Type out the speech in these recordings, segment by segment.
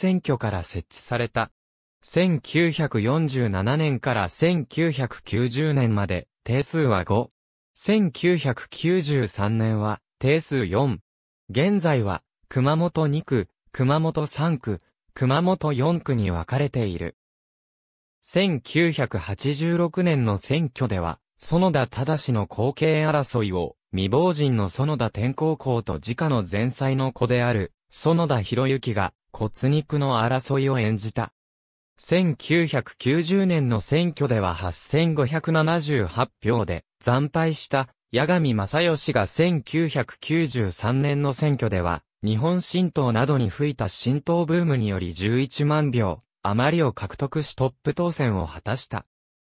選挙から設置された。1947年から1990年まで定数は5。1993年は定数4。現在は熊本2区、熊本3区、熊本4区に分かれている。1986年の選挙では、園田正の後継争いを、未亡人の園田天皇校と自家の前妻の子である、園田博之が、骨肉の争いを演じた。1990年の選挙では8578票で惨敗した八神正義が1993年の選挙では日本新党などに吹いた新党ブームにより11万票余りを獲得しトップ当選を果たした。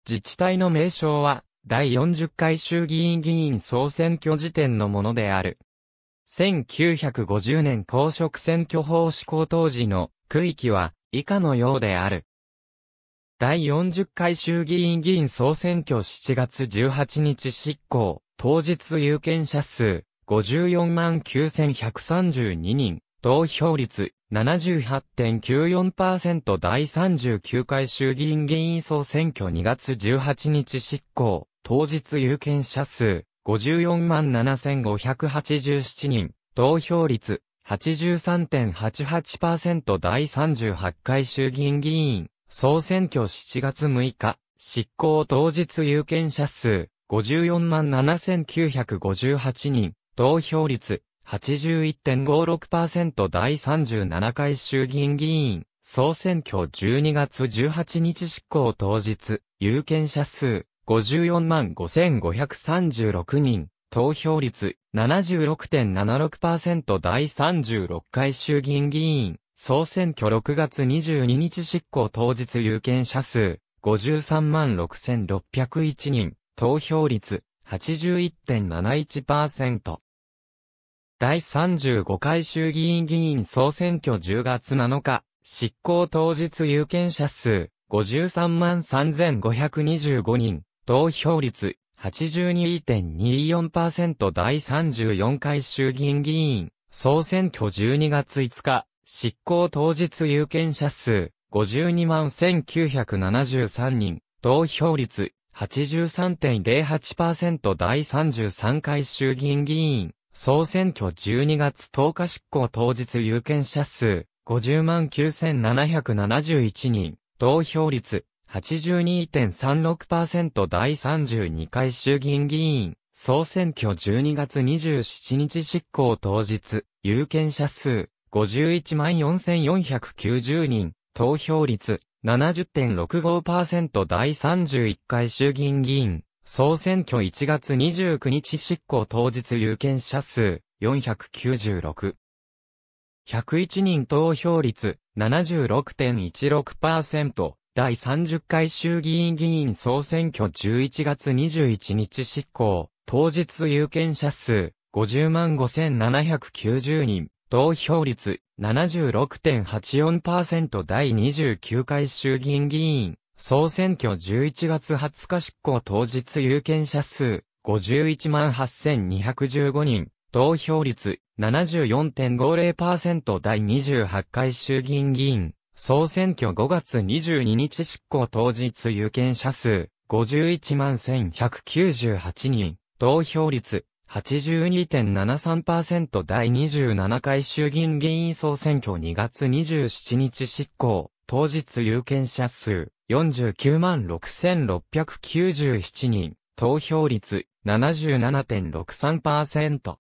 自治体の名称は第40回衆議院議員総選挙時点のものである。1950年公職選挙法施行当時の区域は以下のようである。第40回衆議院議員総選挙7月18日執行、当日有権者数54万9132人、投票率78.94%第39回衆議院議員総選挙2月18日執行、当日有権者数54万7587人、投票率83.88%第38回衆議院議員、総選挙7月6日、執行当日有権者数54万7958人、投票率81.56%第37回衆議院議員、総選挙12月18日執行当日、有権者数54万5536人、投票率76.76%第36回衆議院議員、総選挙6月22日執行当日有権者数、53万6601人、投票率81.71%。第35回衆議院議員総選挙10月7日、執行当日有権者数、53万3525人、投票率82.24%第34回衆議院議員、総選挙12月5日、執行当日有権者数、52万1973人、投票率83.08%第33回衆議院議員、総選挙12月10日執行当日有権者数、50万9771人、投票率82.36%第32回衆議院議員、総選挙12月27日執行当日、有権者数、514,490人、投票率、70.65%第31回衆議院議員、総選挙1月29日執行当日有権者数、496。101人投票率76.16%第30回衆議院議員総選挙11月21日執行、当日有権者数50万5790人、投票率76.84%第29回衆議院議員総選挙11月20日執行当日有権者数51万8215人、投票率74.50%第28回衆議院議員総選挙5月22日執行当日有権者数51万1198人、投票率82.73%第27回衆議院議員総選挙2月27日執行、当日有権者数49万6697人、投票率77.63%。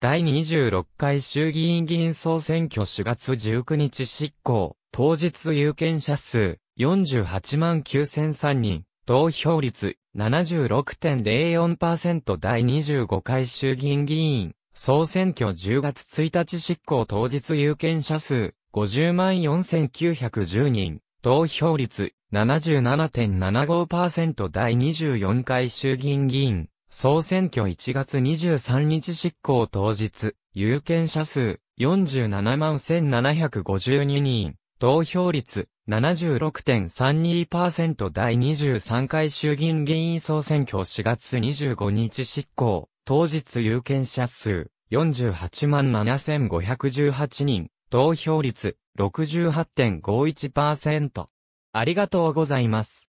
第26回衆議院議員総選挙4月19日執行、当日有権者数48万9003人、投票率76.04%第25回衆議院議員、総選挙10月1日執行当日有権者数50万4910人、投票率77.75%第24回衆議院議員、総選挙1月23日執行当日、有権者数47万1752人、投票率76.32%第23回衆議院議員総選挙4月25日執行、当日有権者数48万7518人、投票率68.51%。ありがとうございます。